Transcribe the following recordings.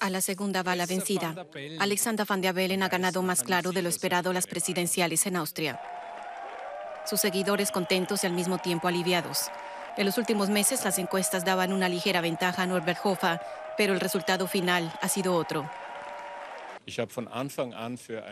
a la segunda bala vencida. Alexander van der Bellen ha ganado más claro de lo esperado las presidenciales en Austria. Sus seguidores contentos y al mismo tiempo aliviados. En los últimos meses las encuestas daban una ligera ventaja a Norbert Hofer, pero el resultado final ha sido otro.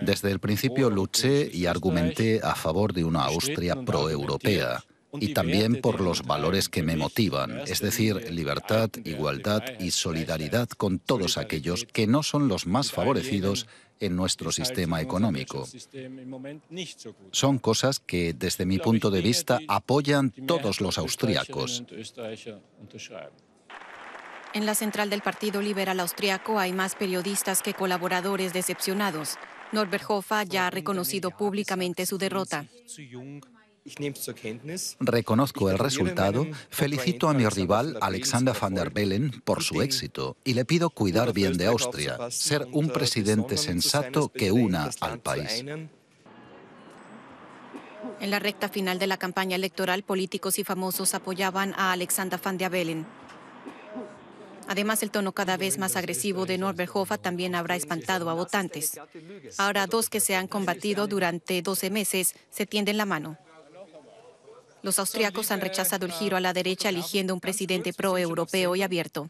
Desde el principio luché y argumenté a favor de una Austria proeuropea y también por los valores que me motivan, es decir, libertad, igualdad y solidaridad con todos aquellos que no son los más favorecidos en nuestro sistema económico. Son cosas que, desde mi punto de vista, apoyan todos los austriacos. En la central del Partido Liberal Austriaco hay más periodistas que colaboradores decepcionados. Norbert Hoffa ya ha reconocido públicamente su derrota. Reconozco el resultado, felicito a mi rival Alexander van der Bellen por su éxito y le pido cuidar bien de Austria, ser un äh, presidente sensato que una al país. En la recta final de la campaña electoral, políticos y famosos apoyaban a Alexander van der Bellen. Además, el tono cada vez más agresivo de Norbert Hofer también habrá espantado a votantes. Ahora, dos que se han combatido durante 12 meses se tienden la mano. Los austriacos han rechazado el giro a la derecha eligiendo un presidente pro-europeo y abierto.